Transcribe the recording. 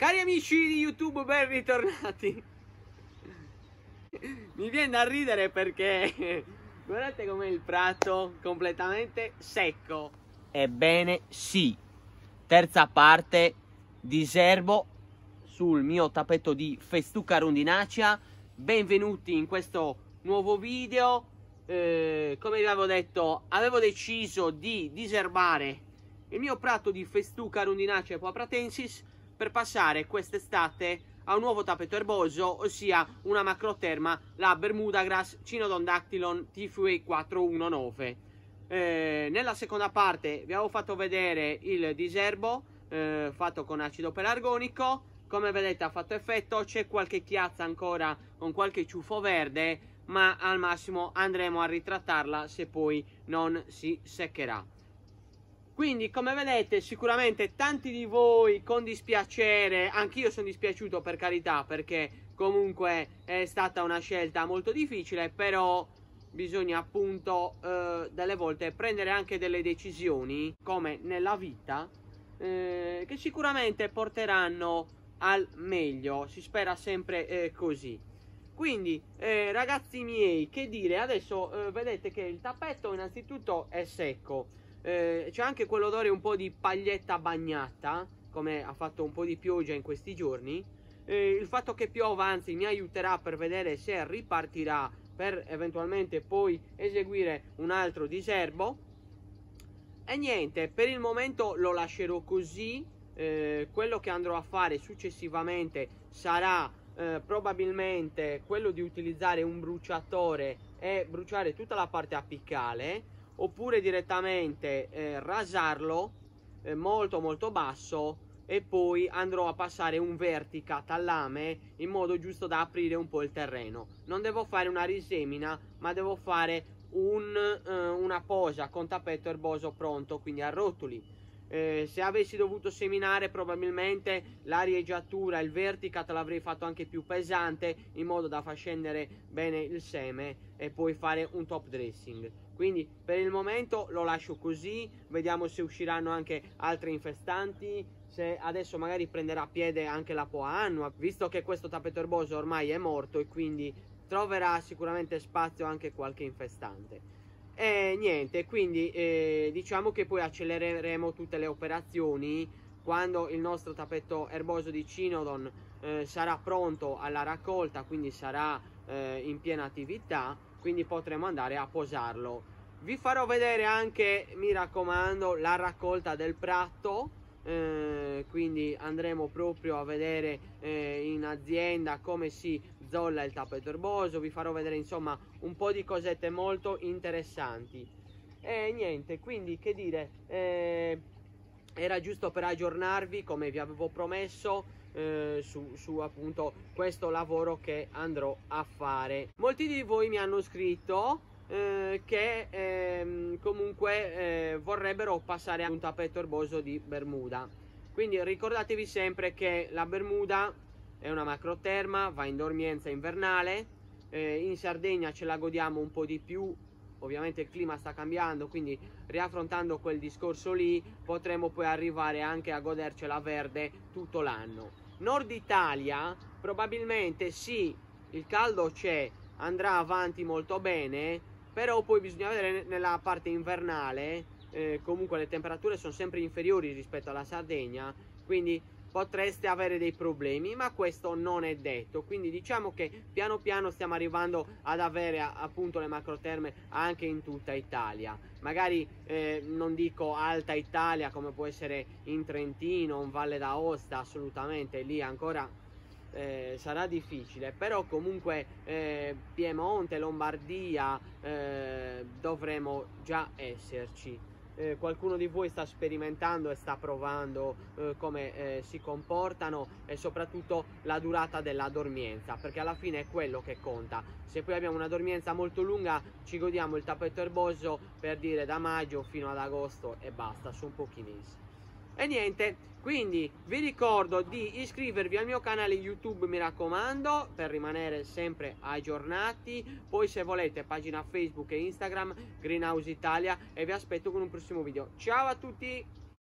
Cari amici di YouTube, ben ritornati. Mi viene da ridere perché guardate com'è il prato completamente secco. Ebbene sì, terza parte di Serbo sul mio tappeto di Festuca Rondinacea. Benvenuti in questo nuovo video. Eh, come vi avevo detto, avevo deciso di diserbare il mio prato di Festuca Rondinacea Puapratensis per passare quest'estate a un nuovo tappeto erboso, ossia una macroterma, la Bermuda Grass Cinodon Dactylon TFUE 419. Eh, nella seconda parte vi avevo fatto vedere il diserbo eh, fatto con acido pelargonico, come vedete ha fatto effetto, c'è qualche chiazza ancora con qualche ciuffo verde, ma al massimo andremo a ritrattarla se poi non si seccherà. Quindi, come vedete, sicuramente tanti di voi con dispiacere, anch'io sono dispiaciuto per carità, perché comunque è stata una scelta molto difficile, però bisogna appunto eh, delle volte prendere anche delle decisioni, come nella vita, eh, che sicuramente porteranno al meglio, si spera sempre eh, così. Quindi eh, ragazzi miei, che dire, adesso eh, vedete che il tappeto innanzitutto è secco, eh, c'è anche quell'odore un po' di paglietta bagnata, come ha fatto un po' di pioggia in questi giorni. Eh, il fatto che piova anzi mi aiuterà per vedere se ripartirà per eventualmente poi eseguire un altro diserbo. E niente, per il momento lo lascerò così. Eh, quello che andrò a fare successivamente sarà eh, probabilmente quello di utilizzare un bruciatore e bruciare tutta la parte apicale oppure direttamente eh, rasarlo eh, molto molto basso e poi andrò a passare un verticat al in modo giusto da aprire un po' il terreno non devo fare una risemina ma devo fare un, eh, una posa con tappeto erboso pronto quindi a rotoli eh, se avessi dovuto seminare probabilmente l'arieggiatura, il verticat l'avrei fatto anche più pesante in modo da far scendere bene il seme e poi fare un top dressing. Quindi per il momento lo lascio così, vediamo se usciranno anche altre infestanti, se adesso magari prenderà piede anche la poa annua, visto che questo tappeto erboso ormai è morto e quindi troverà sicuramente spazio anche qualche infestante. E eh, niente, quindi eh, diciamo che poi accelereremo tutte le operazioni quando il nostro tappeto erboso di Cinodon eh, sarà pronto alla raccolta, quindi sarà eh, in piena attività, quindi potremo andare a posarlo. Vi farò vedere anche, mi raccomando, la raccolta del prato eh, quindi andremo proprio a vedere eh, in azienda come si zolla il tappeto erboso vi farò vedere insomma un po' di cosette molto interessanti e niente quindi che dire eh, era giusto per aggiornarvi come vi avevo promesso eh, su, su, appunto questo lavoro che andrò a fare molti di voi mi hanno scritto eh, che eh, comunque eh, vorrebbero passare a un tappeto erboso di Bermuda. Quindi ricordatevi sempre che la Bermuda è una macroterma, va in dormienza invernale, eh, in Sardegna ce la godiamo un po' di più ovviamente il clima sta cambiando quindi riaffrontando quel discorso lì potremo poi arrivare anche a godercela verde tutto l'anno nord Italia probabilmente sì il caldo c'è andrà avanti molto bene però poi bisogna vedere nella parte invernale eh, comunque le temperature sono sempre inferiori rispetto alla Sardegna quindi potreste avere dei problemi ma questo non è detto quindi diciamo che piano piano stiamo arrivando ad avere appunto le macroterme anche in tutta Italia magari eh, non dico alta Italia come può essere in Trentino in Valle d'Aosta assolutamente lì ancora eh, sarà difficile, però comunque eh, Piemonte, Lombardia eh, dovremo già esserci. Eh, qualcuno di voi sta sperimentando e sta provando eh, come eh, si comportano e soprattutto la durata della dormienza, perché alla fine è quello che conta. Se poi abbiamo una dormienza molto lunga ci godiamo il tappeto erboso per dire da maggio fino ad agosto e basta, sono pochi mesi. E niente, quindi vi ricordo di iscrivervi al mio canale YouTube, mi raccomando, per rimanere sempre aggiornati. Poi se volete pagina Facebook e Instagram Greenhouse Italia e vi aspetto con un prossimo video. Ciao a tutti!